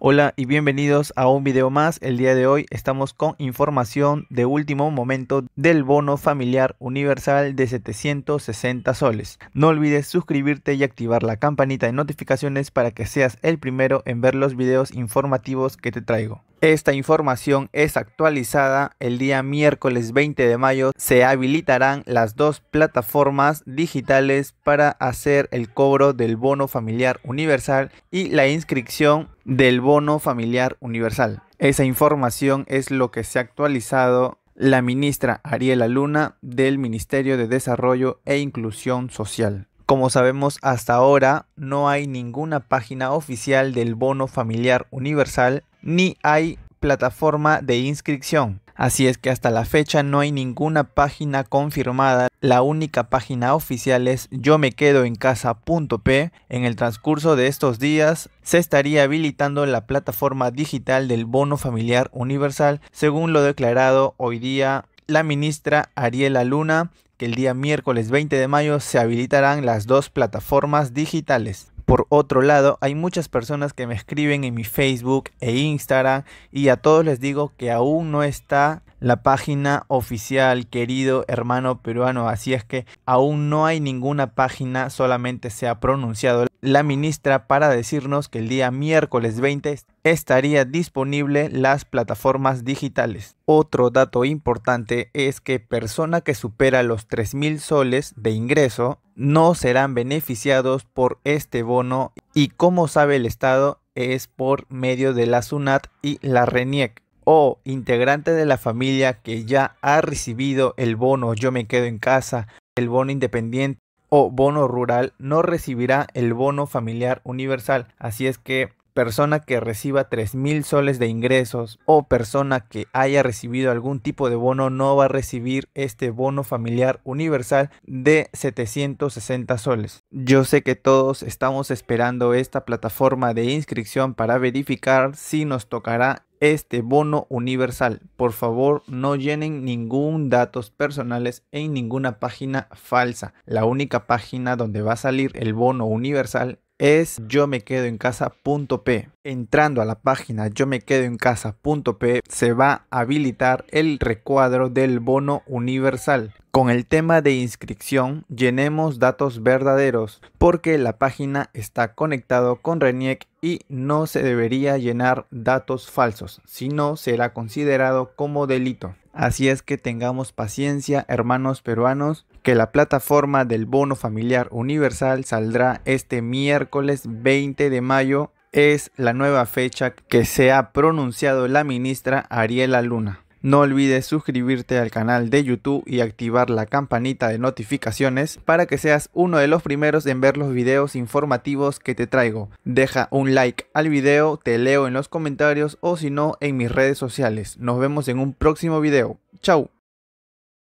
Hola y bienvenidos a un video más. El día de hoy estamos con información de último momento del bono familiar universal de 760 soles. No olvides suscribirte y activar la campanita de notificaciones para que seas el primero en ver los videos informativos que te traigo. Esta información es actualizada. El día miércoles 20 de mayo se habilitarán las dos plataformas digitales para hacer el cobro del bono familiar universal y la inscripción del bono familiar universal. Esa información es lo que se ha actualizado la ministra Ariela Luna del Ministerio de Desarrollo e Inclusión Social. Como sabemos hasta ahora, no hay ninguna página oficial del bono familiar universal ni hay plataforma de inscripción. Así es que hasta la fecha no hay ninguna página confirmada. La única página oficial es yo me quedo en casa.p. En el transcurso de estos días se estaría habilitando la plataforma digital del bono familiar universal, según lo declarado hoy día la ministra Ariela Luna, que el día miércoles 20 de mayo se habilitarán las dos plataformas digitales. Por otro lado, hay muchas personas que me escriben en mi Facebook e Instagram y a todos les digo que aún no está la página oficial, querido hermano peruano. Así es que aún no hay ninguna página, solamente se ha pronunciado la ministra para decirnos que el día miércoles 20 estaría disponible las plataformas digitales. Otro dato importante es que persona que supera los 3.000 soles de ingreso no serán beneficiados por este bono y como sabe el Estado es por medio de la SUNAT y la RENIEC o integrante de la familia que ya ha recibido el bono yo me quedo en casa, el bono independiente o bono rural no recibirá el bono familiar universal. Así es que persona que reciba 3.000 soles de ingresos o persona que haya recibido algún tipo de bono no va a recibir este bono familiar universal de 760 soles. Yo sé que todos estamos esperando esta plataforma de inscripción para verificar si nos tocará este bono universal. Por favor, no llenen ningún datos personales en ninguna página falsa. La única página donde va a salir el bono universal es yo me quedo en casa.p. Entrando a la página yo me quedo en casa.p se va a habilitar el recuadro del bono universal. Con el tema de inscripción llenemos datos verdaderos porque la página está conectado con RENIEC y no se debería llenar datos falsos, sino será considerado como delito. Así es que tengamos paciencia hermanos peruanos que la plataforma del bono familiar universal saldrá este miércoles 20 de mayo es la nueva fecha que se ha pronunciado la ministra Ariela Luna. No olvides suscribirte al canal de YouTube y activar la campanita de notificaciones para que seas uno de los primeros en ver los videos informativos que te traigo. Deja un like al video, te leo en los comentarios o si no en mis redes sociales. Nos vemos en un próximo video. Chau.